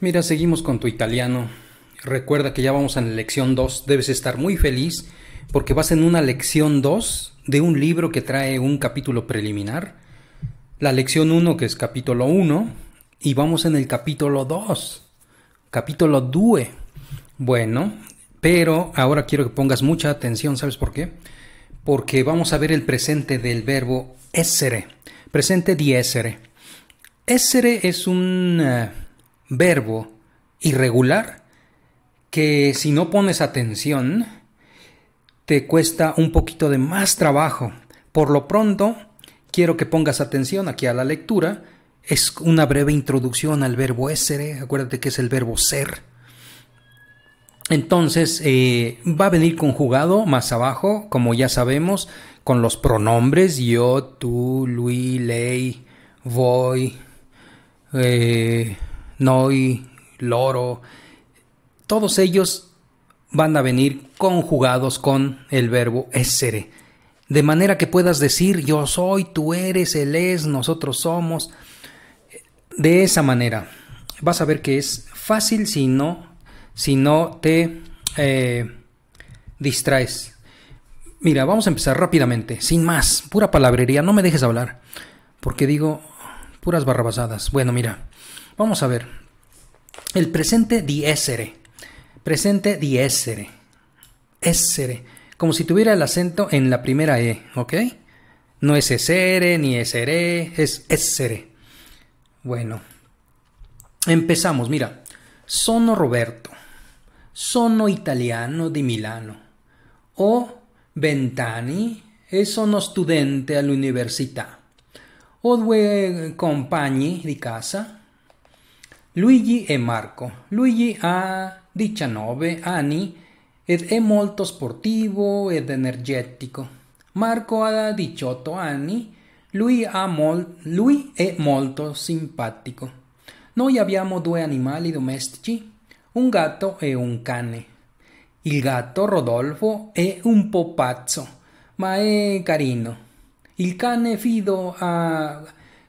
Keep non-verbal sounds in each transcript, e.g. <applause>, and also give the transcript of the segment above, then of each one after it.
Mira, seguimos con tu italiano. Recuerda que ya vamos en la lección 2. Debes estar muy feliz porque vas en una lección 2 de un libro que trae un capítulo preliminar. La lección 1 que es capítulo 1 y vamos en el capítulo 2. Capítulo 2. Bueno, pero ahora quiero que pongas mucha atención, ¿sabes por qué? Porque vamos a ver el presente del verbo essere, presente di essere. Essere es un eh, verbo irregular que si no pones atención te cuesta un poquito de más trabajo. Por lo pronto, quiero que pongas atención aquí a la lectura. Es una breve introducción al verbo essere, ¿eh? acuérdate que es el verbo ser. Entonces, eh, va a venir conjugado más abajo, como ya sabemos, con los pronombres yo, tú, lui, ley, voy, eh, Noy, Loro, todos ellos van a venir conjugados con el verbo essere, de manera que puedas decir yo soy, tú eres, él es, nosotros somos. De esa manera vas a ver que es fácil si no, si no te eh, distraes. Mira, vamos a empezar rápidamente, sin más, pura palabrería, no me dejes hablar, porque digo puras barrabasadas. Bueno, mira. Vamos a ver. El presente di essere, Presente di essere, essere, Como si tuviera el acento en la primera E, ¿ok? No es essere, ni essere, es essere. Bueno. Empezamos, mira. Sono Roberto. Sono italiano di Milano. O ventani e sono studente all'università. O due compagni di casa Luigi e Marco. Luigi ha 19 anni ed è molto sportivo ed energetico. Marco ha 18 anni, lui, ha mol- lui è molto simpatico. Noi abbiamo due animali domestici, un gatto e un cane. Il gatto Rodolfo è un po' pazzo, ma è carino. Il cane Fido ha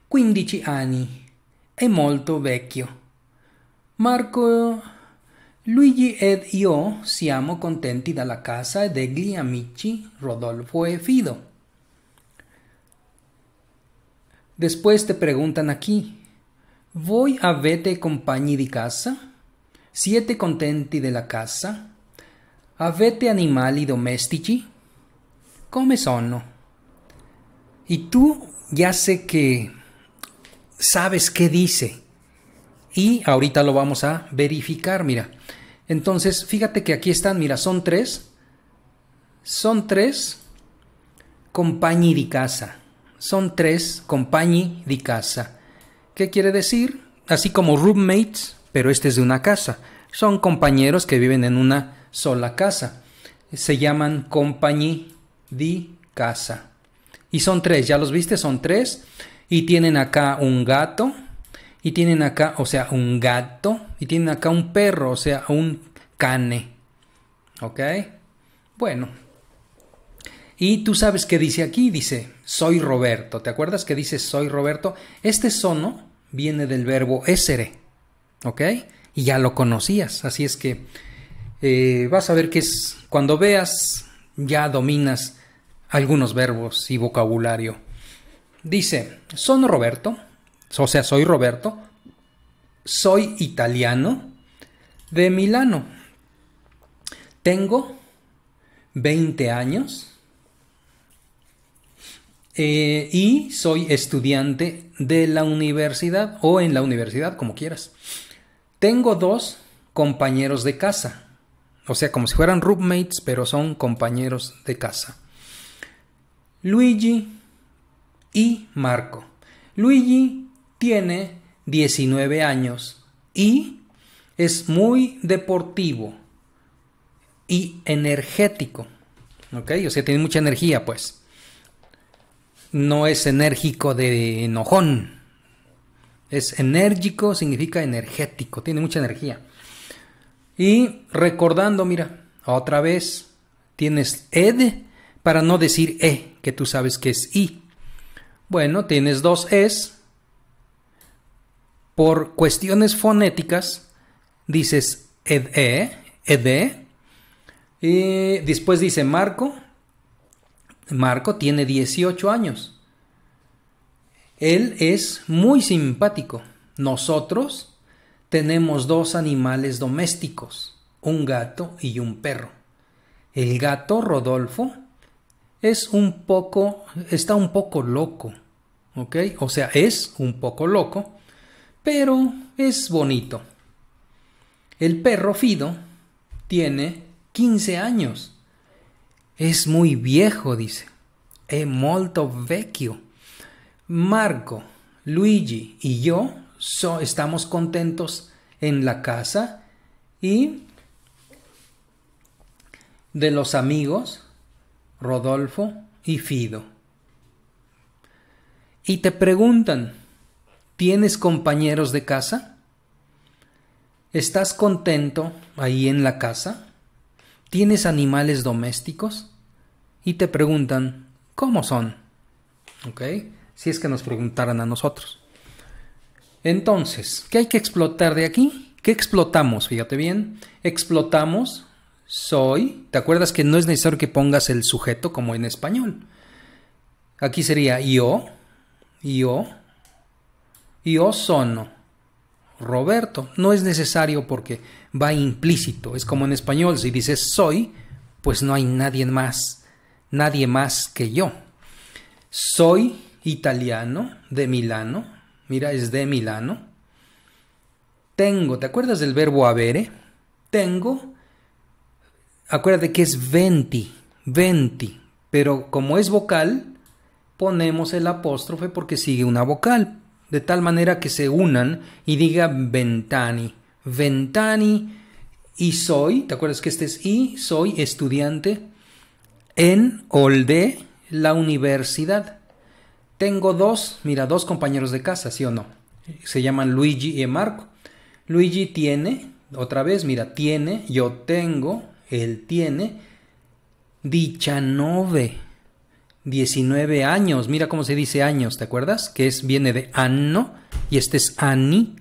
15 anni, è molto vecchio. Marco Luigi ed io siamo contenti la casa degli amici Rodolfo e Fido. Después te preguntan aquí, ¿Voy a avete compagni di casa? Siete contenti de la casa? Avete animali domestici? Come sono? Y tú ya sé que sabes qué dice y ahorita lo vamos a verificar, mira. Entonces, fíjate que aquí están, mira, son tres. Son tres Compañi di casa. Son tres compañi di casa. ¿Qué quiere decir? Así como roommates, pero este es de una casa. Son compañeros que viven en una sola casa. Se llaman compañi di casa. Y son tres, ya los viste, son tres. Y tienen acá un gato, y tienen acá, o sea, un gato, y tienen acá un perro, o sea, un cane. ¿Ok? Bueno. Y tú sabes qué dice aquí, dice, soy Roberto. ¿Te acuerdas que dice soy Roberto? Este sono viene del verbo essere. ¿Ok? Y ya lo conocías, así es que eh, vas a ver que es, cuando veas, ya dominas algunos verbos y vocabulario. Dice, sono Roberto, o sea, soy Roberto, soy italiano de Milano. Tengo 20 años eh, y soy estudiante de la universidad o en la universidad, como quieras. Tengo dos compañeros de casa, o sea, como si fueran roommates, pero son compañeros de casa. Luigi y Marco. Luigi tiene 19 años y es muy deportivo y energético. ¿Ok? O sea, tiene mucha energía, pues. No es enérgico de enojón. Es enérgico, significa energético, tiene mucha energía. Y recordando, mira, otra vez tienes ed para no decir e, que tú sabes que es i. Bueno, tienes dos es por cuestiones fonéticas, dices ed, e, ed, e, y después dice Marco, Marco tiene 18 años. Él es muy simpático. Nosotros tenemos dos animales domésticos, un gato y un perro. El gato Rodolfo es un poco, está un poco loco, ¿ok? O sea, es un poco loco pero es bonito. El perro Fido tiene 15 años. Es muy viejo, dice. Es molto vecchio. Marco, Luigi y yo so, estamos contentos en la casa y de los amigos Rodolfo y Fido. Y te preguntan, ¿Tienes compañeros de casa? ¿Estás contento ahí en la casa? ¿Tienes animales domésticos? Y te preguntan, ¿cómo son? ¿Ok? Si es que nos preguntaran a nosotros. Entonces, ¿qué hay que explotar de aquí? ¿Qué explotamos? Fíjate bien. Explotamos soy. ¿Te acuerdas que no es necesario que pongas el sujeto como en español? Aquí sería yo, yo, yo sono Roberto. No es necesario porque va implícito. Es como en español, si dices soy, pues no hay nadie más, nadie más que yo. Soy italiano de Milano. Mira, es de Milano. Tengo, ¿te acuerdas del verbo avere? Tengo. Acuérdate que es venti, venti. Pero como es vocal, ponemos el apóstrofe porque sigue una vocal de tal manera que se unan y diga Ventani. Ventani y soy, ¿te acuerdas que este es y? Soy estudiante en Olde, la universidad. Tengo dos, mira, dos compañeros de casa, ¿sí o no? Se llaman Luigi y Marco. Luigi tiene, otra vez, mira, tiene, yo tengo, él tiene, dicha nove 19 años. Mira cómo se dice años, ¿te acuerdas? Que es, viene de anno y este es ani.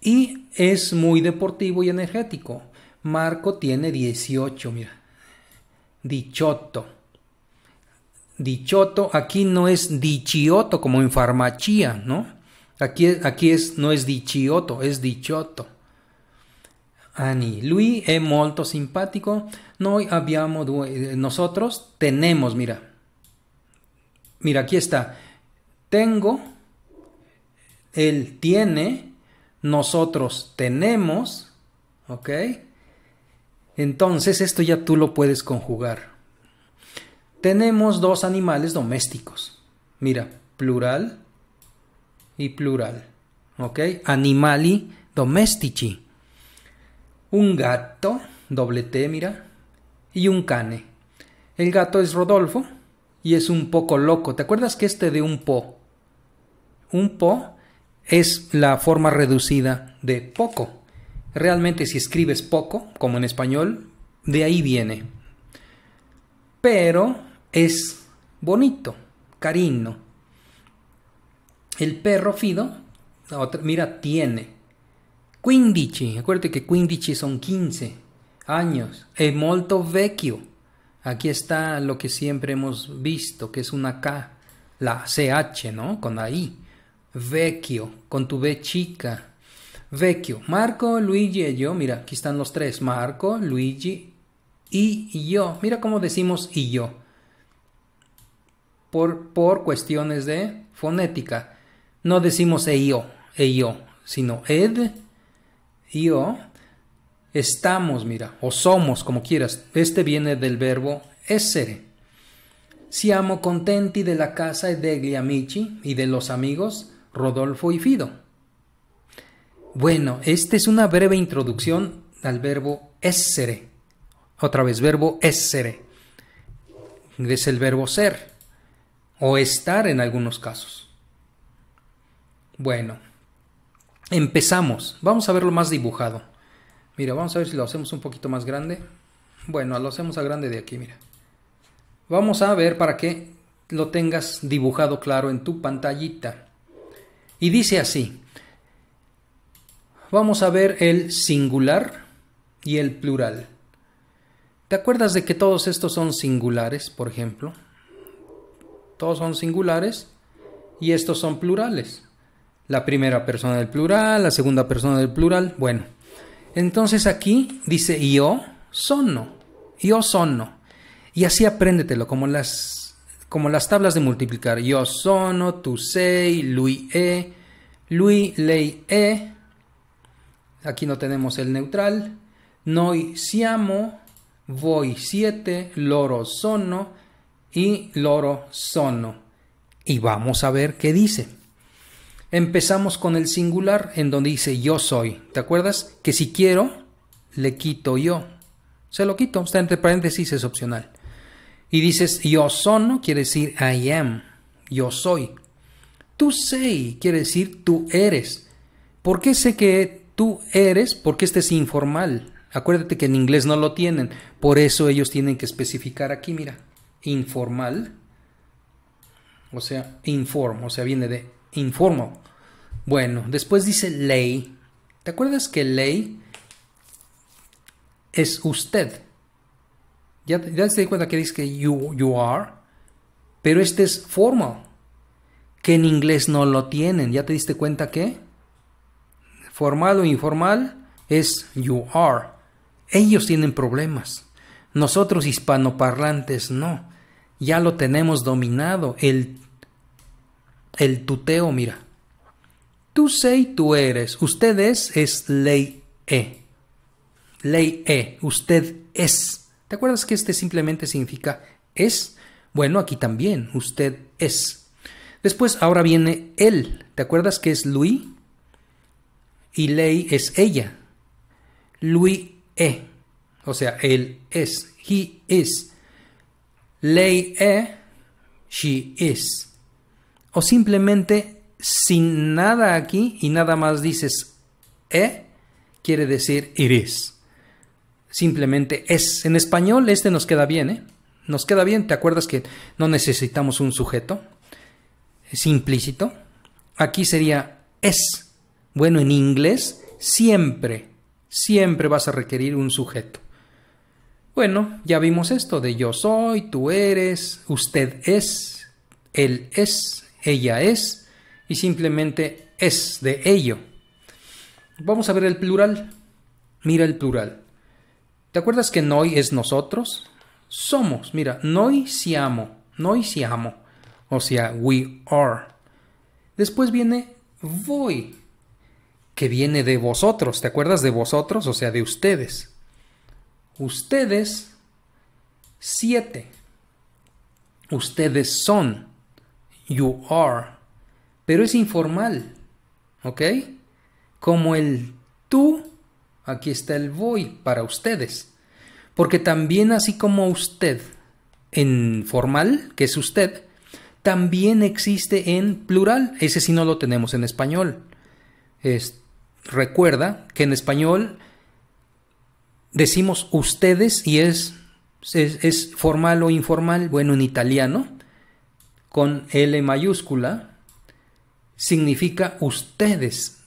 Y es muy deportivo y energético. Marco tiene 18, mira. Dichoto. Dichoto, aquí no es dichioto como en farmacia, ¿no? Aquí, aquí es, no es dichioto, es dichoto. Ani, lui è molto simpático. Noi abbiamo eh, nosotros tenemos, mira. Mira, aquí está. Tengo, él tiene, nosotros tenemos, ¿ok? Entonces esto ya tú lo puedes conjugar. Tenemos dos animales domésticos. Mira, plural y plural, ¿ok? Animali domestici un gato, doble T, mira, y un cane. El gato es Rodolfo y es un poco loco. ¿Te acuerdas que este de un po? Un po es la forma reducida de poco. Realmente si escribes poco, como en español, de ahí viene. Pero es bonito, cariño. El perro Fido, mira, tiene Quindici, acuérdate que 15 son 15 años, E molto vecchio. Aquí está lo que siempre hemos visto, que es una K, la CH, ¿no? Con la I. Vecchio, con tu B chica. Vecchio, Marco, Luigi y yo, mira, aquí están los tres, Marco, Luigi y yo. Mira cómo decimos y yo. Por, por cuestiones de fonética. No decimos e yo, e yo, sino ed yo estamos, mira, o somos, como quieras. Este viene del verbo essere. Siamo contenti de la casa degli amici y de los amigos Rodolfo y Fido. Bueno, esta es una breve introducción al verbo essere. Otra vez, verbo essere. Es el verbo ser o estar en algunos casos. Bueno, Empezamos. Vamos a verlo más dibujado. Mira, vamos a ver si lo hacemos un poquito más grande. Bueno, lo hacemos a grande de aquí, mira. Vamos a ver para que lo tengas dibujado claro en tu pantallita. Y dice así. Vamos a ver el singular y el plural. ¿Te acuerdas de que todos estos son singulares, por ejemplo? Todos son singulares y estos son plurales la primera persona del plural, la segunda persona del plural. Bueno, entonces aquí dice yo sono, yo sono. Y así apréndetelo, como las, como las tablas de multiplicar. Yo sono, tu sei, lui e, lui lei e. Aquí no tenemos el neutral. Noi siamo, voi siete, loro sono y loro sono. Y vamos a ver qué dice. Empezamos con el singular, en donde dice yo soy. ¿Te acuerdas? Que si quiero, le quito yo. Se lo quito, está entre paréntesis, es opcional. Y dices yo sono, quiere decir I am, yo soy. Tú sei, quiere decir tú eres. ¿Por qué sé que tú eres? Porque este es informal. Acuérdate que en inglés no lo tienen. Por eso ellos tienen que especificar aquí, mira, informal. O sea, inform, o sea, viene de informal Bueno, después dice ley. ¿Te acuerdas que ley es usted? Ya, te di cuenta que dice que you, you are, pero este es formal, que en inglés no lo tienen. ¿Ya te diste cuenta que? Formal o informal es you are. Ellos tienen problemas. Nosotros hispanoparlantes no. Ya lo tenemos dominado. El el tuteo, mira. Tú sé tú eres. Usted es, es ley E. Ley E. Usted es. ¿Te acuerdas que este simplemente significa es? Bueno, aquí también. Usted es. Después, ahora viene él. ¿Te acuerdas que es lui? Y ley es ella. Luis E. O sea, él es. He is. Ley E. She is o simplemente sin nada aquí y nada más dices e, quiere decir iris. Simplemente es. En español este nos queda bien, ¿eh? Nos queda bien, ¿te acuerdas que no necesitamos un sujeto? Es implícito. Aquí sería es. Bueno, en inglés siempre, siempre vas a requerir un sujeto. Bueno, ya vimos esto de yo soy, tú eres, usted es, él es, ella es y simplemente es de ello. Vamos a ver el plural. Mira el plural. ¿Te acuerdas que noi es nosotros? Somos, mira, noi siamo, noi amo o sea, we are. Después viene voy, que viene de vosotros, ¿te acuerdas de vosotros? O sea, de ustedes. Ustedes, siete. Ustedes son you are, pero es informal, ¿ok? Como el tú, aquí está el voy para ustedes, porque también así como usted en formal, que es usted, también existe en plural, ese sí no lo tenemos en español. recuerda que en español decimos ustedes y es, es formal o informal, bueno, en italiano con L mayúscula significa ustedes,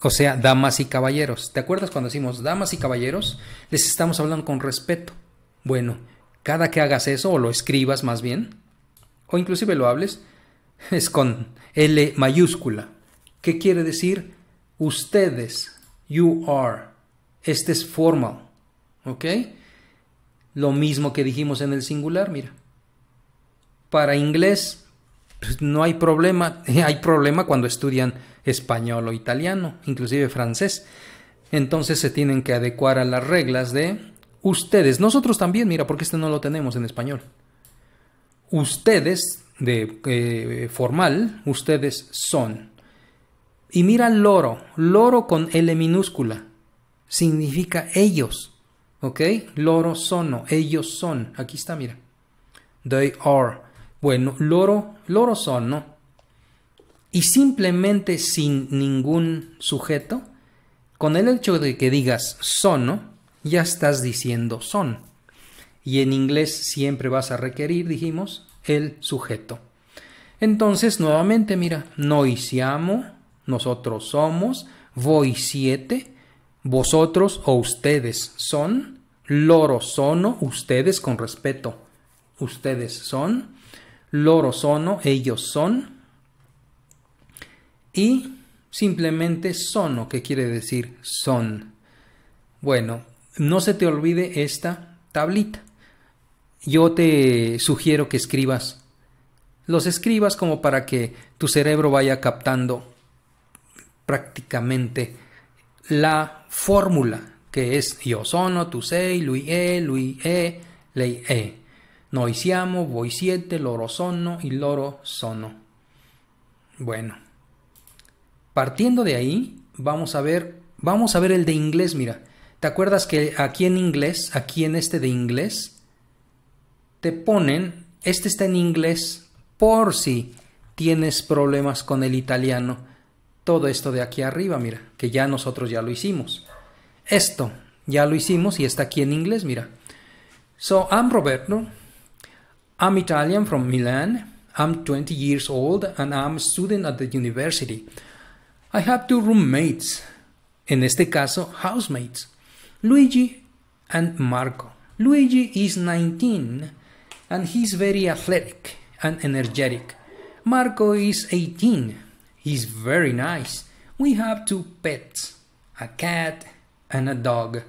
o sea, damas y caballeros. ¿Te acuerdas cuando decimos damas y caballeros? Les estamos hablando con respeto. Bueno, cada que hagas eso, o lo escribas más bien, o inclusive lo hables, <laughs> es con L mayúscula. ¿Qué quiere decir ustedes? You are. Este es formal. ¿Ok? Lo mismo que dijimos en el singular, mira. Para inglés, pues, no hay problema, <laughs> hay problema cuando estudian español o italiano, inclusive francés. Entonces se tienen que adecuar a las reglas de ustedes. Nosotros también, mira, porque este no lo tenemos en español. Ustedes, de eh, formal, ustedes son. Y mira loro, loro con L minúscula. Significa ellos. ¿Ok? Loro sono, ellos son. Aquí está, mira. They are bueno, loro, loro sono. Y simplemente sin ningún sujeto, con el hecho de que digas sono, ya estás diciendo son. Y en inglés siempre vas a requerir, dijimos, el sujeto. Entonces, nuevamente, mira, noi siamo, nosotros somos, voy siete, vosotros o ustedes son, loro sono, ustedes con respeto, ustedes son, loro sono, ellos son, y simplemente sono, que quiere decir son. Bueno, no se te olvide esta tablita. Yo te sugiero que escribas, los escribas como para que tu cerebro vaya captando prácticamente la fórmula que es yo sono, tu sei, lui e, lui e, lei e. Noisiamo, voi siete, loro sono y loro sono. Bueno, partiendo de ahí, vamos a ver, vamos a ver el de inglés, mira. ¿Te acuerdas que aquí en inglés, aquí en este de inglés, te ponen, este está en inglés por si tienes problemas con el italiano. Todo esto de aquí arriba, mira, que ya nosotros ya lo hicimos. Esto ya lo hicimos y está aquí en inglés, mira. So, I'm Roberto. I'm Italian from Milan. I'm 20 years old and I'm a student at the university. I have two roommates, in este caso, housemates, Luigi and Marco. Luigi is 19 and he's very athletic and energetic. Marco is 18. He's very nice. We have two pets, a cat and a dog.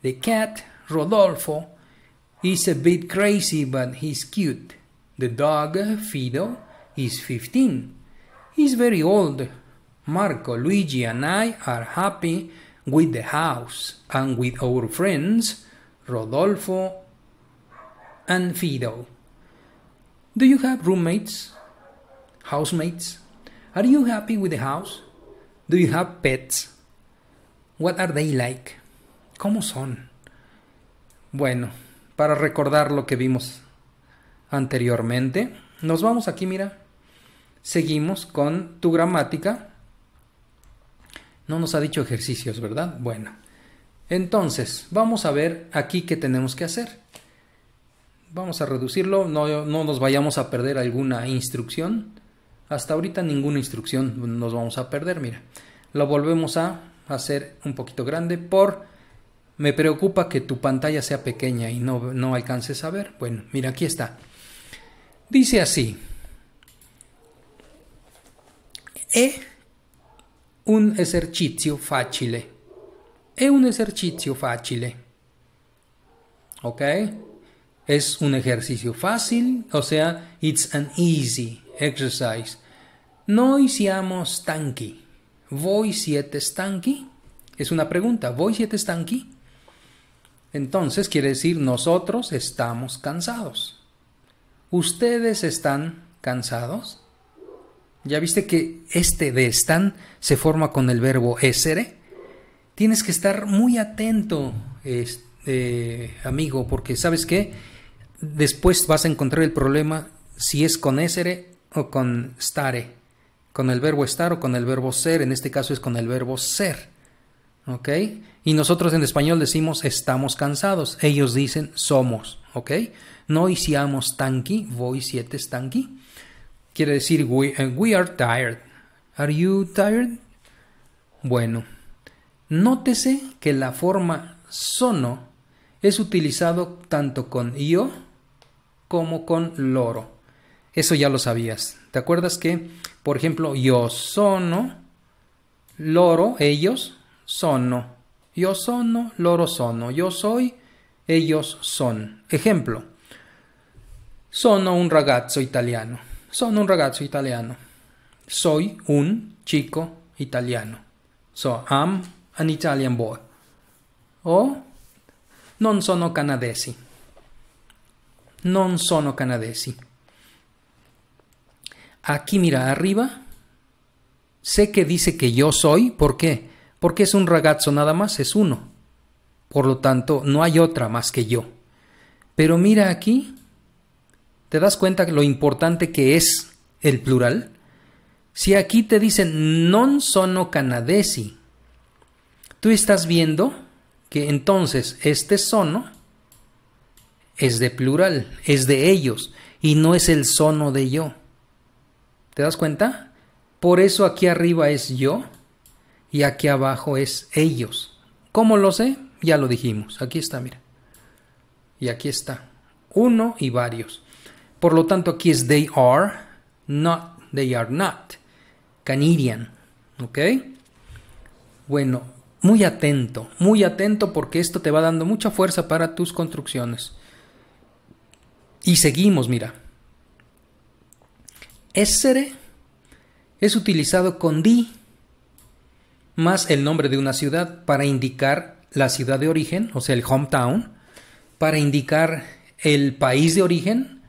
The cat, Rodolfo, He's a bit crazy, but he's cute. The dog, Fido, is 15. He's very old. Marco, Luigi, and I are happy with the house and with our friends, Rodolfo and Fido. Do you have roommates? Housemates? Are you happy with the house? Do you have pets? What are they like? ¿Cómo son? Bueno. para recordar lo que vimos anteriormente, nos vamos aquí, mira. Seguimos con tu gramática. No nos ha dicho ejercicios, ¿verdad? Bueno. Entonces, vamos a ver aquí qué tenemos que hacer. Vamos a reducirlo, no, no nos vayamos a perder alguna instrucción. Hasta ahorita ninguna instrucción nos vamos a perder, mira. Lo volvemos a hacer un poquito grande por me preocupa que tu pantalla sea pequeña y no, alcances a ver. Bueno, mira, aquí está. Dice así. E un ejercicio fácil. Es un ejercicio fácil. ¿Ok? Es un ejercicio fácil, o sea, it's an easy exercise. No hicimos tanqui. ¿Voy siete tanqui? Es una pregunta. ¿Voy siete tanqui? Entonces quiere decir nosotros estamos cansados. ¿Ustedes están cansados? ¿Ya viste que este de están se forma con el verbo esere? Tienes que estar muy atento, este, amigo, porque sabes que después vas a encontrar el problema si es con esere o con stare, con el verbo estar o con el verbo ser, en este caso es con el verbo ser. ¿Ok? Y nosotros en español decimos estamos cansados. Ellos dicen somos, ¿ok? No hiciamos tanqui. voy siete tanqui. Quiere decir we, eh, we are tired. Are you tired? Bueno, nótese que la forma sono es utilizado tanto con yo como con loro. Eso ya lo sabías. ¿Te acuerdas que, por ejemplo, yo sono, loro, ellos, sono? Yo sono, loro sono. Yo soy, ellos son. Ejemplo. Sono un ragazzo italiano. Sono un ragazzo italiano. Soy un chico italiano. So, I'm an Italian boy. O non sono canadesi. Non sono canadesi. Aquí mira arriba. Sé que dice que yo soy. ¿Por qué? porque es un ragazzo nada más, es uno. Por lo tanto, no hay otra más que yo. Pero mira aquí, ¿te das cuenta lo importante que es el plural? Si aquí te dicen non sono canadesi, tú estás viendo que entonces este sono es de plural, es de ellos y no es el sono de yo. ¿Te das cuenta? Por eso aquí arriba es yo y aquí abajo es ellos. ¿Cómo lo sé? Ya lo dijimos. Aquí está, mira. Y aquí está. Uno y varios. Por lo tanto, aquí es they are, not, they are not. Canadian. ¿Ok? Bueno, muy atento, muy atento porque esto te va dando mucha fuerza para tus construcciones. Y seguimos, mira. Essere es utilizado con di más el nombre de una ciudad para indicar la ciudad de origen, o sea, el hometown, para indicar el país de origen,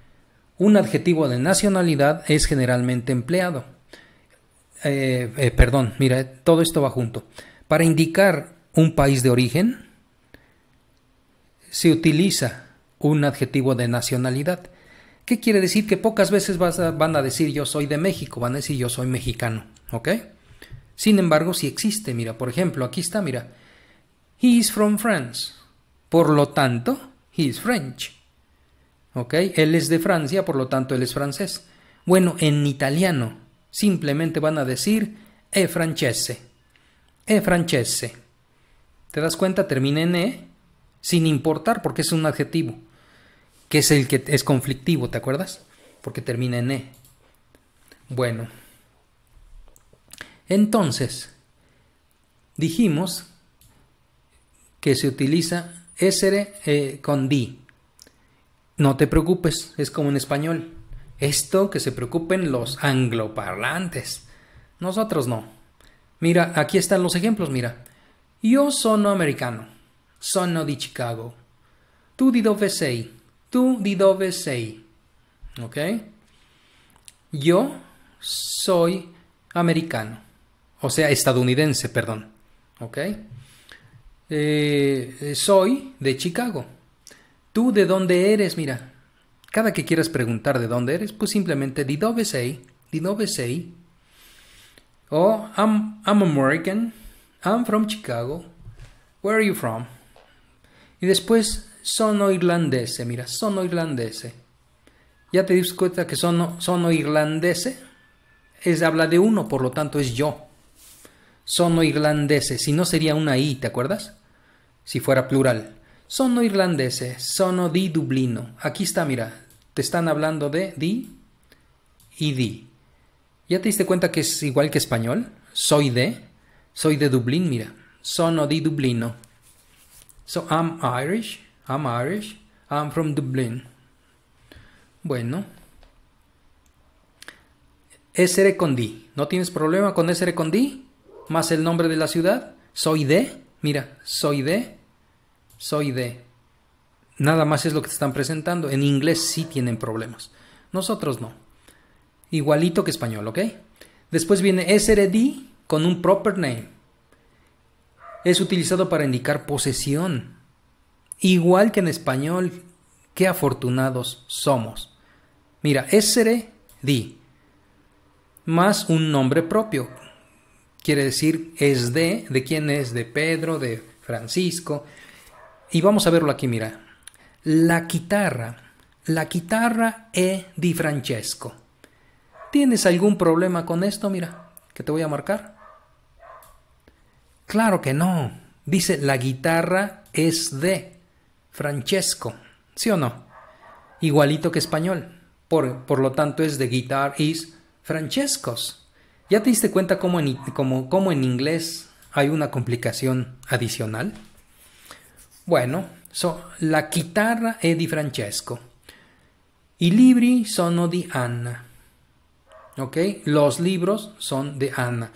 un adjetivo de nacionalidad es generalmente empleado. Eh, eh, perdón, mira, todo esto va junto. Para indicar un país de origen, se utiliza un adjetivo de nacionalidad. ¿Qué quiere decir? Que pocas veces van a decir yo soy de México, van a decir yo soy mexicano, ¿ok? Sin embargo, si existe. Mira, por ejemplo, aquí está, mira. He is from France. Por lo tanto, he is French. ¿Ok? Él es de Francia, por lo tanto, él es francés. Bueno, en italiano simplemente van a decir e francese. E francese. ¿Te das cuenta? Termina en e sin importar porque es un adjetivo. Que es el que es conflictivo, ¿te acuerdas? Porque termina en e. Bueno. Entonces, dijimos que se utiliza esere eh, con di. No te preocupes, es como en español. Esto que se preocupen los angloparlantes. Nosotros no. Mira, aquí están los ejemplos, mira. Yo sono americano. Sono di Chicago. Tu di dove sei? Tu di dove sei? ¿Ok? Yo soy americano o sea, estadounidense, perdón. ¿Ok? Eh, eh, soy de Chicago. ¿Tú de dónde eres? Mira, cada que quieras preguntar de dónde eres, pues simplemente ¿de dónde sei, O I'm, I'm American, I'm from Chicago, where are you from? Y después sono irlandese, mira, sono irlandese. ¿Ya te diste cuenta que sono, sono irlandese? Es habla de uno, por lo tanto es yo sono irlandeses, si no sería una I, ¿te acuerdas? Si fuera plural. Sono irlandeses, sono di Dublino. Aquí está, mira, te están hablando de di y di. ¿Ya te diste cuenta que es igual que español? Soy de, soy de Dublín, mira. Sono di Dublino. So I'm Irish, I'm Irish, I'm from Dublin. Bueno. SR con di. ¿No tienes problema con SR con D? más el nombre de la ciudad. Soy de, mira, soy de, soy de. Nada más es lo que te están presentando. En inglés sí tienen problemas. Nosotros no. Igualito que español, ¿ok? Después viene SRD con un proper name. Es utilizado para indicar posesión. Igual que en español. Qué afortunados somos. Mira, SRD más un nombre propio quiere decir es de, ¿de quién es? De Pedro, de Francisco. Y vamos a verlo aquí, mira. La guitarra. la guitarra es di Francesco. ¿Tienes algún problema con esto? Mira, que te voy a marcar. Claro que no. Dice, la guitarra es de Francesco. ¿Sí o no? Igualito que español. Por, por lo tanto, es de guitar is Francescos. ¿Ya te diste cuenta cómo en, en inglés hay una complicación adicional? Bueno, so, la guitarra es di Francesco. y libri sono di Anna. ¿Ok? Los libros son de Anna.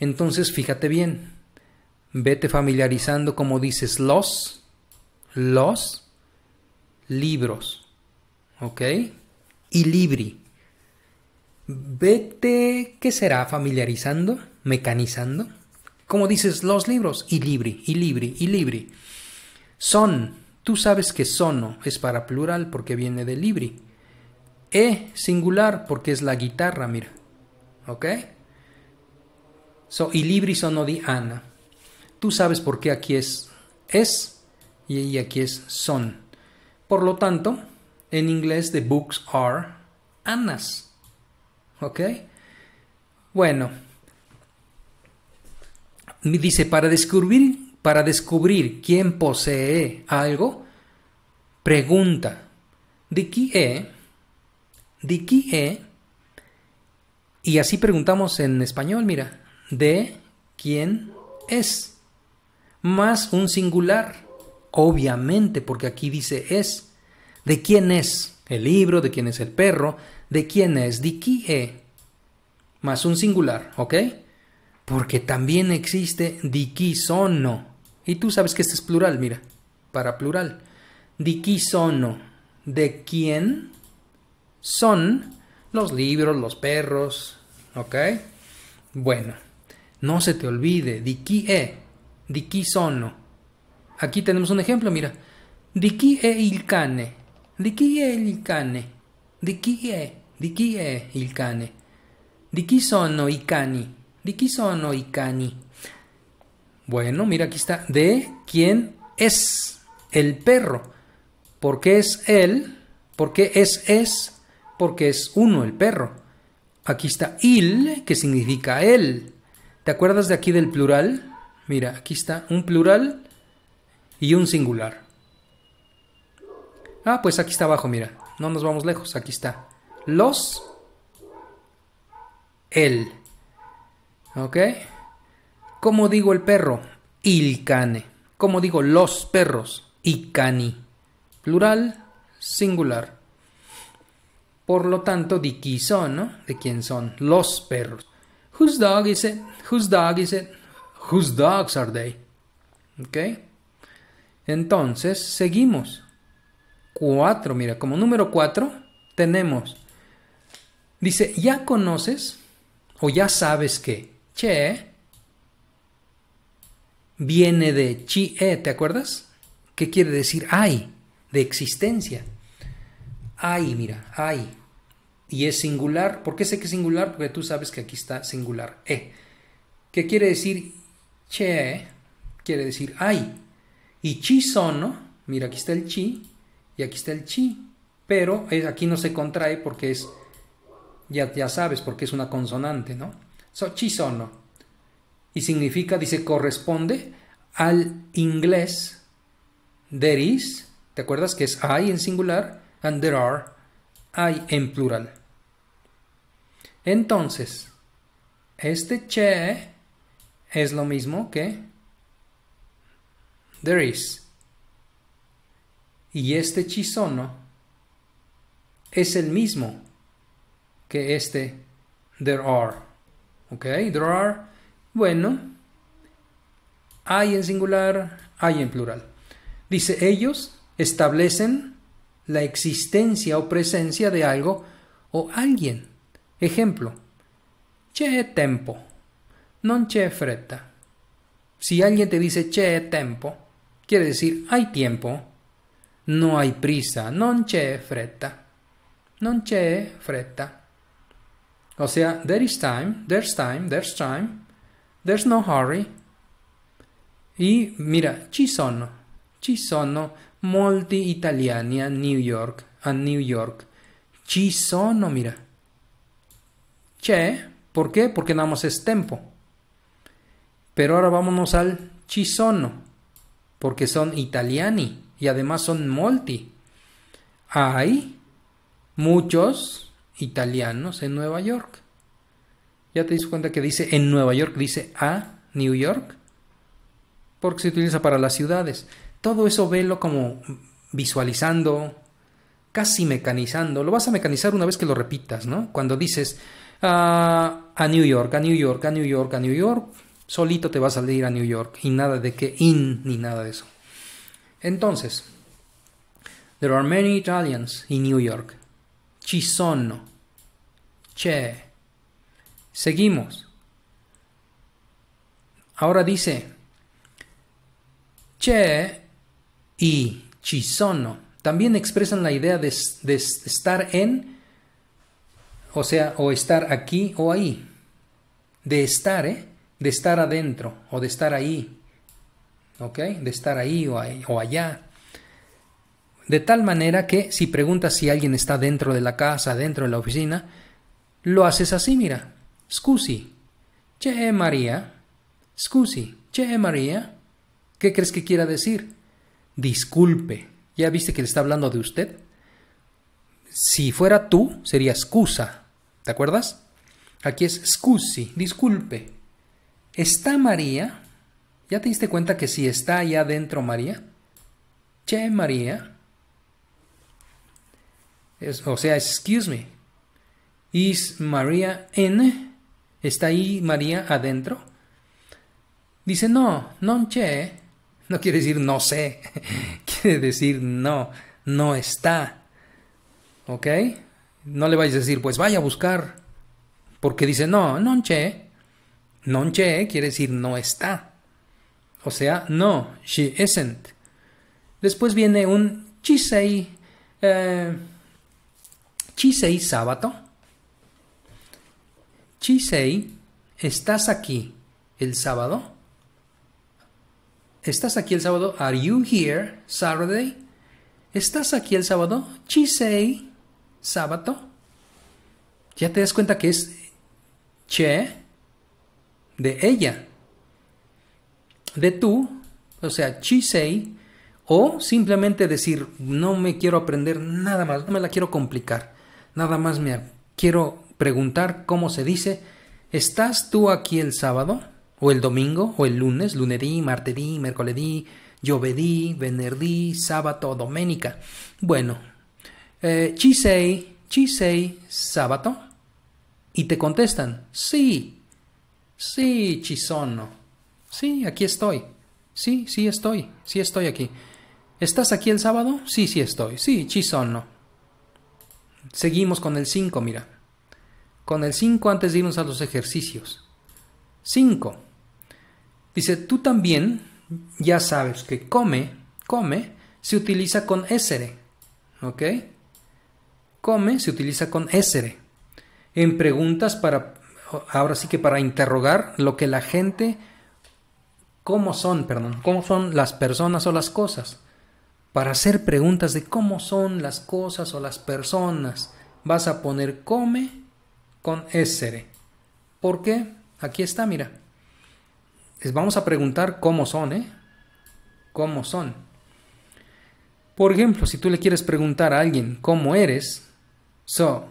Entonces, fíjate bien. Vete familiarizando como dices los, los libros. ¿Ok? Y libri. Vete, ¿qué será? Familiarizando, mecanizando. Como dices, los libros, y libri, y libri, y libri. Son, tú sabes que sono es para plural porque viene de libri. E singular porque es la guitarra, mira. ¿Ok? So, y libri sono di Ana. Tú sabes por qué aquí es es y aquí es son. Por lo tanto, en inglés the books are Anas. ¿Ok? Bueno. Dice, para descubrir, para descubrir quién posee algo, pregunta, ¿de quién es? ¿De quién es? Y así preguntamos en español, mira, ¿de quién es? Más un singular, obviamente, porque aquí dice es. ¿De quién es? el libro, de quién es el perro, de quién es, qui e. más un singular, ¿ok? Porque también existe diquisono. Y tú sabes que este es plural, mira, para plural. sono de quién son los libros, los perros, ¿ok? Bueno, no se te olvide, dikie, sono. Aquí tenemos un ejemplo, mira. e il cane, ¿De il cane? ¿De chi è? Di cane? ¿De sono cani? Di sono i cani? Bueno, mira, aquí está. De quién es el perro. POR QUÉ es él. QUÉ es es. Porque es uno el perro. Aquí está il, que significa él. ¿Te acuerdas de aquí del plural? Mira, aquí está un plural y un singular. Ah, pues aquí está abajo, mira. No nos vamos lejos, aquí está. Los. El. ¿Ok? ¿Cómo digo el perro? Il cane. ¿Cómo digo los perros? I cani. Plural, singular. Por lo tanto, di quién son, ¿no? De quién son. Los perros. Whose dog is it? Whose dog is it? Whose dogs are they? ¿Ok? Entonces, seguimos. 4, mira, como número 4 tenemos, dice, ya conoces o ya sabes que che viene de chi e, ¿te acuerdas? ¿Qué quiere decir hay? De existencia. Hay, mira, hay. Y es singular. ¿Por qué sé que es singular? Porque tú sabes que aquí está singular e. ¿Qué quiere decir che? Quiere decir hay. Y chi sono, mira, aquí está el chi, y aquí está el chi. Pero aquí no se contrae porque es, ya, ya sabes, porque es una consonante, ¿no? So, chi sono. Y significa, dice, corresponde al inglés there is, ¿te acuerdas? Que es hay en singular and there are, I en plural. Entonces, este che es lo mismo que there is. Y este Chisono es el mismo que este there are. ¿Ok? There are, bueno, hay en singular, hay en plural. Dice, ellos establecen la existencia o presencia de algo o alguien. Ejemplo, che tempo, non che fretta. Si alguien te dice che tempo, quiere decir hay tiempo, no hay prisa, non c'è fretta. Non c'è fretta. O sea, there is time, there's time, there's time, there's no hurry. Y mira, ci sono, ci sono molti italiani a New York, a New York. Ci sono, mira. C'è, ¿por qué? Porque damos es tempo. Pero ahora vámonos al ci sono, porque son italiani y además son multi. Hay muchos italianos en Nueva York. ¿Ya te diste cuenta que dice en Nueva York? Dice a New York. Porque se utiliza para las ciudades. Todo eso velo como visualizando, casi mecanizando. Lo vas a mecanizar una vez que lo repitas, ¿no? Cuando dices ah, a New York, a New York, a New York, a New York, solito te vas a salir a New York. Y nada de que in ni nada de eso. Entonces, there are many Italians in New York. Ci sono. Che. Seguimos. Ahora dice, che y ci sono también expresan la idea de, de estar en, o sea, o estar aquí o ahí. De estar, ¿eh? De estar adentro o de estar ahí. De estar ahí o, allá. De tal manera que si preguntas si alguien está dentro de la casa, dentro de la oficina, lo haces así, mira. Scusi. Che María. Scusi. Che María. ¿Qué crees que quiera decir? Disculpe. ¿Ya viste que le está hablando de usted? Si fuera tú, sería excusa. ¿Te acuerdas? Aquí es scusi, disculpe. Está María, ¿Ya te diste cuenta que si está allá adentro María? Che María. o sea, excuse me. Is María en? ¿Está ahí María adentro? Dice no, non che. No quiere decir no sé. <laughs> quiere decir no, no está. ¿Ok? No le vayas a decir, pues vaya a buscar. Porque dice no, non che. Non che quiere decir no está o sea, no, she isn't. Después viene un chisei, eh, chisei sábado. Chisei, ¿estás aquí el sábado? ¿Estás aquí el sábado? Are you here Saturday? ¿Estás aquí el sábado? Chisei, sábado. Ya te das cuenta que es che de ella de tú, o sea, chisei, o simplemente decir, no me quiero aprender nada más, no me la quiero complicar, nada más me quiero preguntar cómo se dice, ¿estás tú aquí el sábado? ¿O el domingo? ¿O el lunes? Lunedí, martedí, mercoledí, llovedí, venerdí, sábado, domenica. Bueno, eh, chisei, chisei, sábado. Y te contestan, sí, sí, chisono. Sí, aquí estoy. Sí, sí estoy. Sí estoy aquí. ¿Estás aquí el sábado? Sí, sí estoy. Sí, chisón, no. Seguimos con el 5, mira. Con el 5 antes de irnos a los ejercicios. 5. Dice, tú también ya sabes que come, come, se utiliza con essere. ¿Ok? Come se utiliza con essere. En preguntas para, ahora sí que para interrogar lo que la gente cómo son, perdón, cómo son las personas o las cosas, para hacer preguntas de cómo son las cosas o las personas, vas a poner come con essere. ¿Por qué? Aquí está, mira. Les vamos a preguntar cómo son, ¿eh? ¿Cómo son? Por ejemplo, si tú le quieres preguntar a alguien cómo eres, so,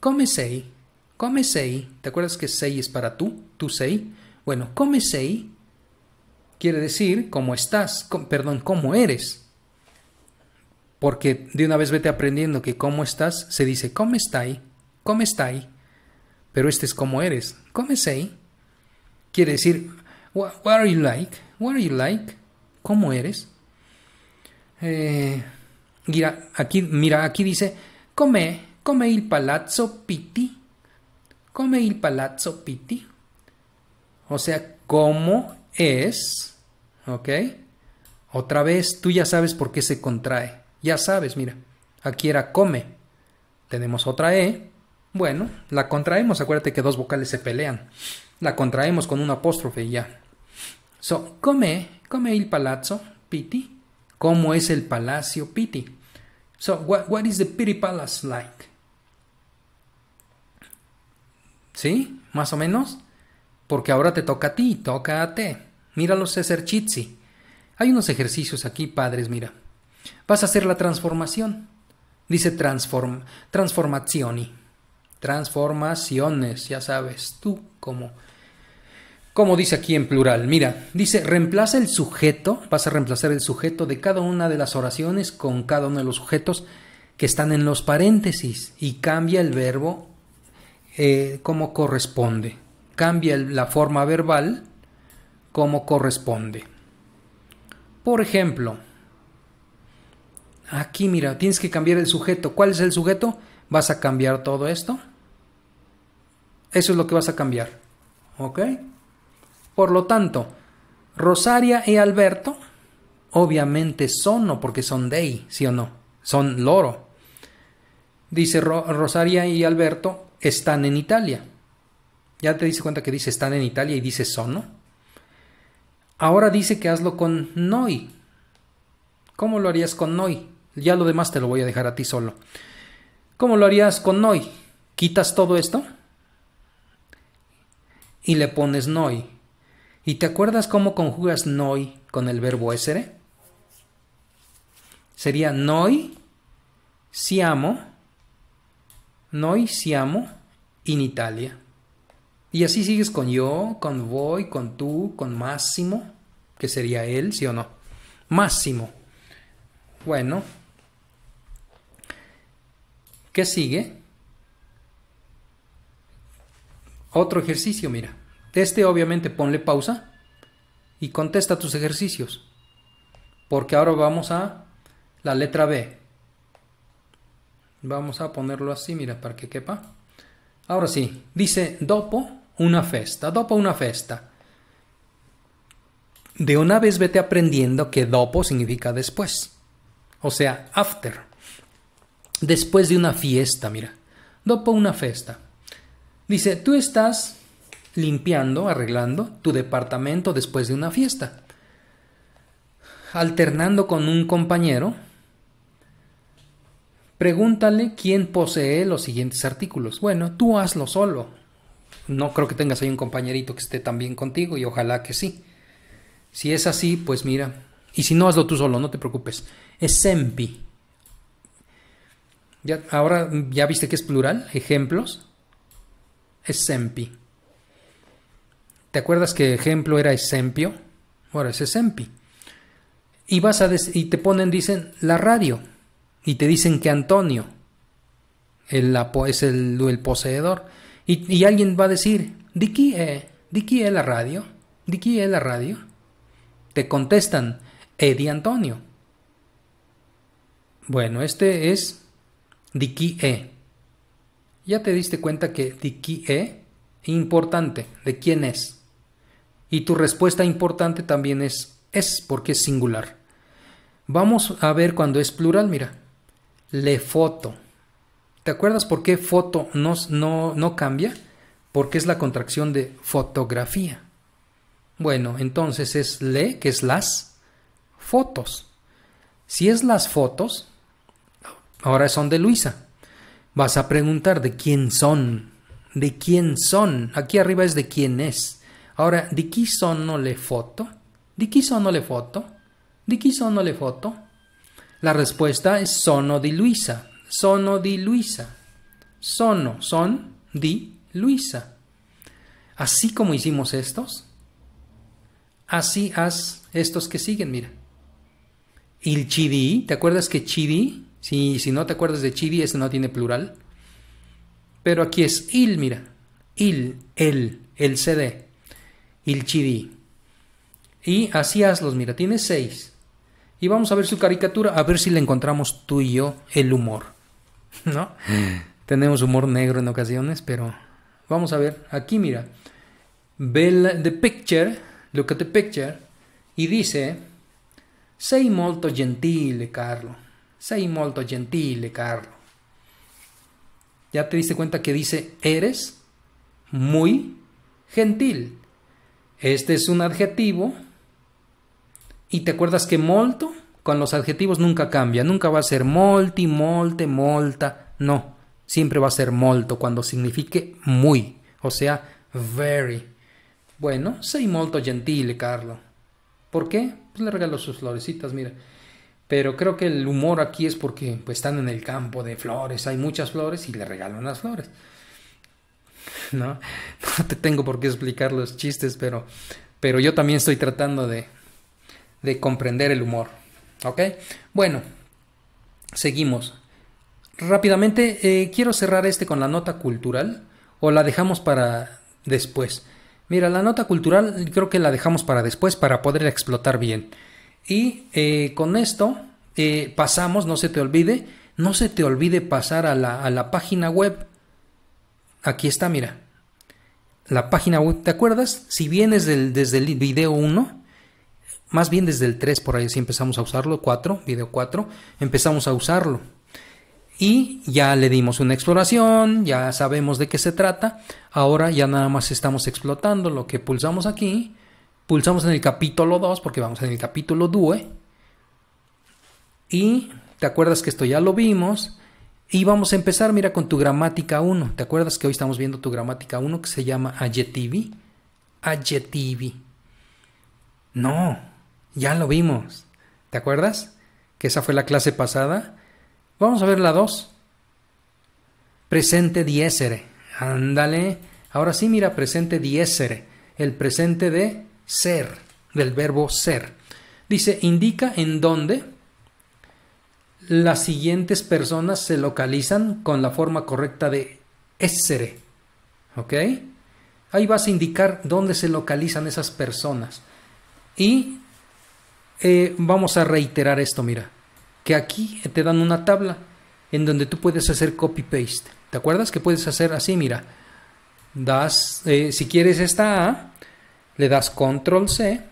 come sei, come sei. ¿Te acuerdas que sei es para tú? Tú sei. Bueno, come sei quiere decir cómo estás, perdón, cómo eres. Porque de una vez vete aprendiendo que cómo estás se dice cómo estás cómo ahí pero este es cómo eres, cómo sei. Quiere decir what, are you like, what are you like, cómo eres. Eh, mira, aquí, mira, aquí dice come, come il palazzo piti. come il palazzo piti. O sea, cómo es, ¿ok? Otra vez, tú ya sabes por qué se contrae. Ya sabes, mira, aquí era come. Tenemos otra E. Bueno, la contraemos. Acuérdate que dos vocales se pelean. La contraemos con un apóstrofe y ya. So, come, come el palazzo, piti. ¿Cómo es el palacio, piti? So, what, is the piti palace like? ¿Sí? ¿Más o menos? Porque ahora te toca a ti, toca a te. Mira los esercizi. Hay unos ejercicios aquí, padres, mira. Vas a hacer la transformación. Dice transform, transformazioni. Transformaciones, ya sabes, tú como como dice aquí en plural. Mira, dice, reemplaza el sujeto, vas a reemplazar el sujeto de cada una de las oraciones con cada uno de los sujetos que están en los paréntesis y cambia el verbo eh, como corresponde. Cambia la forma verbal como corresponde. Por ejemplo, aquí mira, tienes que cambiar el sujeto. ¿Cuál es el sujeto? Vas a cambiar todo esto. Eso es lo que vas a cambiar. ¿Ok? Por lo tanto, Rosaria y Alberto obviamente son, o porque son they, ¿sí o no? Son Loro. Dice Rosaria y Alberto están en Italia. Ya te diste cuenta que dice están en Italia y dice son, Ahora dice que hazlo con Noi. ¿Cómo lo harías con Noi? Ya lo demás te lo voy a dejar a ti solo. ¿Cómo lo harías con Noi? Quitas todo esto y le pones Noi. ¿Y te acuerdas cómo conjugas Noi con el verbo essere? Sería Noi, siamo, Noi siamo in Italia. Y así sigues con yo, con voy, con tú, con Máximo, que sería él, ¿sí o no? Máximo. Bueno. ¿Qué sigue? Otro ejercicio, mira. Este obviamente ponle pausa y contesta tus ejercicios. Porque ahora vamos a la letra B. Vamos a ponerlo así, mira, para que quepa. Ahora sí, dice dopo una festa, dopo una festa. De una vez vete aprendiendo que dopo significa después. O sea, after. Después de una fiesta, mira. Dopo una festa. Dice, tú estás limpiando, arreglando tu departamento después de una fiesta. Alternando con un compañero, pregúntale quién posee los siguientes artículos. Bueno, tú hazlo solo no creo que tengas ahí un compañerito que esté también contigo y ojalá que sí. Si es así, pues mira. Y si no, hazlo tú solo, no te preocupes. Es Ya, ahora ya viste que es plural, ejemplos. Es ¿Te acuerdas que ejemplo era esempio? Ahora es esempi. Y vas a y te ponen, dicen, la radio. Y te dicen que Antonio el, es el, el poseedor. Y, alguien va a decir, ¿de E, de qué la radio? ¿De qué la radio? Te contestan, Eddie Antonio. Bueno, este es Diqui E. Eh". Ya te diste cuenta que Diqui E, eh", importante, ¿de quién es? Y tu respuesta importante también es es, porque es singular. Vamos a ver cuando es plural, mira. Le foto. ¿Te acuerdas por qué foto no, no, cambia? Porque es la contracción de fotografía. Bueno, entonces es le, que es las fotos. Si es las fotos, ahora son de Luisa. Vas a preguntar de quién son. ¿De quién son? Aquí arriba es de quién es. Ahora, ¿de son no le foto? ¿De son no le foto? ¿De qui no le foto? La respuesta es sono de Luisa, sono di Luisa. Sono, son di Luisa. Así como hicimos estos, así haz estos que siguen, mira. il chidi, ¿te acuerdas que chidi? Si, si no te acuerdas de chidi, ese no tiene plural. Pero aquí es il, mira. Il, el, el CD. Il chidi. Y así hazlos, mira, tiene seis. Y vamos a ver su caricatura, a ver si le encontramos tú y yo el humor. <laughs> ¿no? Tenemos humor negro en ocasiones, pero vamos a ver. Aquí, mira. Ve the picture, look at the picture, y dice: Sei molto gentile, Carlo. Sei molto gentile, Carlo. ¿Ya te diste cuenta que dice eres muy gentil? Este es un adjetivo. ¿Y te acuerdas que molto con los adjetivos nunca cambia, nunca va a ser molti, molte, molta, no, siempre va a ser molto cuando signifique muy, o sea, very. Bueno, soy molto gentile, Carlo. ¿Por qué? Pues le regalo sus florecitas, mira. Pero creo que el humor aquí es porque pues, están en el campo de flores, hay muchas flores y le regalan las flores. <laughs> No, no te tengo por qué explicar los chistes, pero, pero yo también estoy tratando de, de comprender el humor. ¿Ok? Bueno, seguimos. Rápidamente, eh, quiero cerrar este con la nota cultural o la dejamos para después. Mira, la nota cultural creo que la dejamos para después para poder explotar bien. Y eh, con esto eh, pasamos, no se te olvide, no se te olvide pasar a la, página web. Aquí está, mira. La página web, ¿te acuerdas? Si vienes del, desde el video 1, más bien desde el 3 por ahí sí empezamos a usarlo, 4, video 4, empezamos a usarlo. Y ya le dimos una exploración, ya sabemos de qué se trata. Ahora ya nada más estamos explotando lo que pulsamos aquí. Pulsamos en el capítulo 2 porque vamos en el capítulo 2. Y te acuerdas que esto ya lo vimos. Y vamos a empezar, mira, con tu gramática 1. ¿Te acuerdas que hoy estamos viendo tu gramática 1 que se llama adjetivi? Adjetivi. No, ya lo vimos. ¿Te acuerdas? Que esa fue la clase pasada. Vamos a ver la 2. Presente diésere. Ándale. Ahora sí, mira, presente diésere. El presente de ser, del verbo ser. Dice, indica en dónde las siguientes personas se localizan con la forma correcta de essere. ¿Ok? Ahí vas a indicar dónde se localizan esas personas. Y eh, vamos a reiterar esto, mira, que aquí te dan una tabla en donde tú puedes hacer copy-paste. ¿Te acuerdas que puedes hacer así? Mira, das, eh, si quieres esta A, le das control C,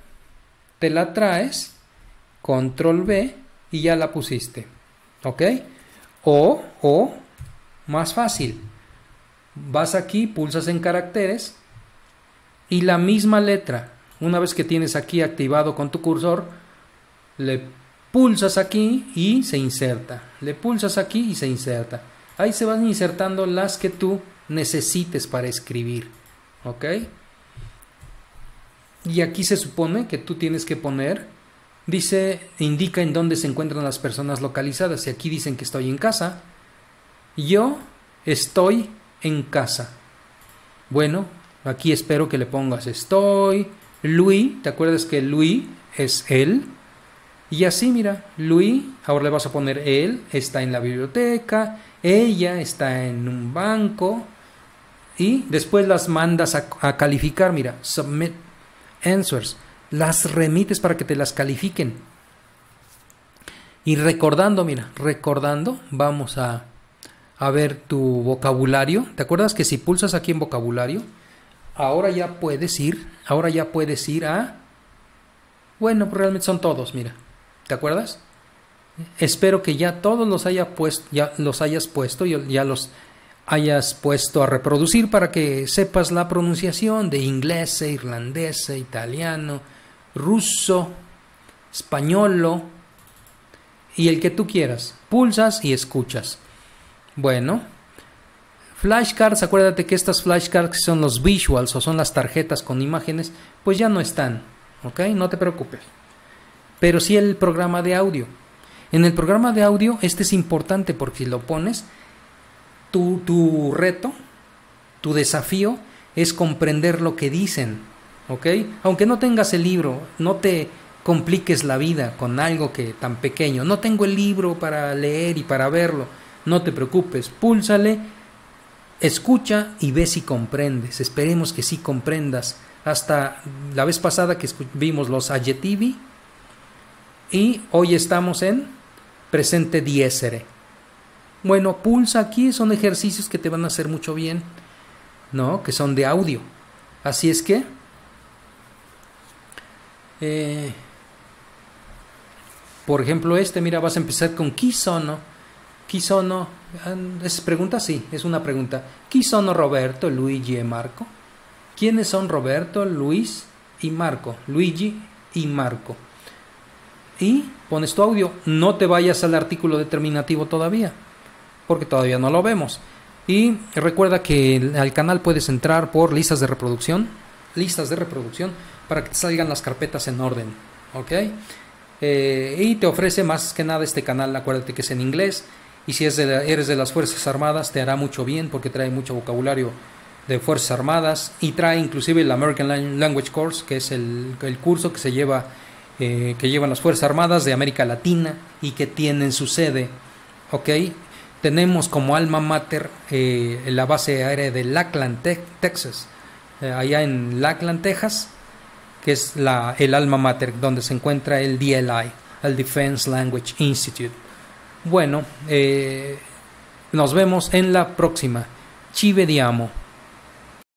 te la traes, control B y ya la pusiste. ¿Ok? O, o, más fácil, vas aquí, pulsas en caracteres y la misma letra, una vez que tienes aquí activado con tu cursor, le pulsas aquí y se inserta. Le pulsas aquí y se inserta. Ahí se van insertando las que tú necesites para escribir. ¿Ok? Y aquí se supone que tú tienes que poner, dice, indica en dónde se encuentran las personas localizadas. Y aquí dicen que estoy en casa. Yo estoy en casa. Bueno, aquí espero que le pongas estoy. Luis, ¿te acuerdas que Luis es él? Y así, mira, Luis, ahora le vas a poner él, está en la biblioteca, ella está en un banco. Y después las mandas a, calificar, mira, submit answers. Las remites para que te las califiquen. Y recordando, mira, recordando, vamos a, a ver tu vocabulario. ¿Te acuerdas que si pulsas aquí en vocabulario, ahora ya puedes ir, ahora ya puedes ir a... Bueno, pues realmente son todos, mira. ¿Te acuerdas? Espero que ya todos los, haya puesto, ya los hayas puesto, ya los hayas puesto a reproducir para que sepas la pronunciación de inglés, e irlandés, e italiano, ruso, español y el que tú quieras. Pulsas y escuchas. Bueno, flashcards, acuérdate que estas flashcards son los visuals o son las tarjetas con imágenes, pues ya no están, ¿ok? No te preocupes pero sí el programa de audio. En el programa de audio, este es importante porque si lo pones, tu, tu reto, tu desafío es comprender lo que dicen, ¿ok? Aunque no tengas el libro, no te compliques la vida con algo que tan pequeño. No tengo el libro para leer y para verlo. No te preocupes, púlsale, escucha y ve si comprendes. Esperemos que sí comprendas. Hasta la vez pasada que vimos los Ayetivi, y hoy estamos en presente diésere. Bueno, pulsa aquí, son ejercicios que te van a hacer mucho bien, ¿no? Que son de audio. Así es que... Eh, por ejemplo, este, mira, vas a empezar con son sono. Ah, ¿es pregunta? Sí, es una pregunta. son Roberto, Luigi y Marco. ¿Quiénes son Roberto, Luis y Marco? Luigi y Marco y pones tu audio. No te vayas al artículo determinativo todavía, porque todavía no lo vemos. Y recuerda que al canal puedes entrar por listas de reproducción, listas de reproducción, para que salgan las carpetas en orden. ¿Ok? Eh, y te ofrece más que nada este canal, acuérdate que es en inglés. Y si eres de las Fuerzas Armadas, te hará mucho bien porque trae mucho vocabulario de Fuerzas Armadas y trae inclusive el American Language Course, que es el, el curso que se lleva eh, que llevan las Fuerzas Armadas de América Latina y que tienen su sede. okay? Tenemos como alma mater eh, la base aérea de Lackland, Texas, eh, allá en Lackland, Texas, que es la, el alma mater donde se encuentra el DLI, el Defense Language Institute. Bueno, nos vemos en la próxima. Chive diamo.